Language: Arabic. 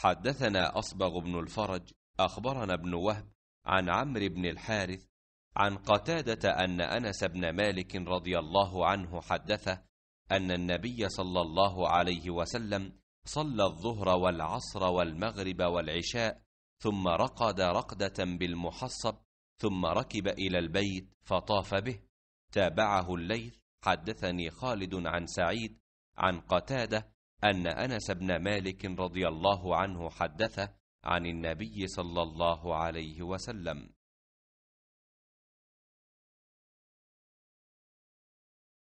حدثنا أصبغ بن الفرج أخبرنا ابن وهب عن عمرو بن الحارث عن قتادة أن أنس بن مالك رضي الله عنه حدثه أن النبي صلى الله عليه وسلم صلى الظهر والعصر والمغرب والعشاء ثم رقد رقدة بالمحصب ثم ركب إلى البيت فطاف به تابعه الليث حدثني خالد عن سعيد عن قتادة أن أنس بن مالك رضي الله عنه حدثه عن النبي صلى الله عليه وسلم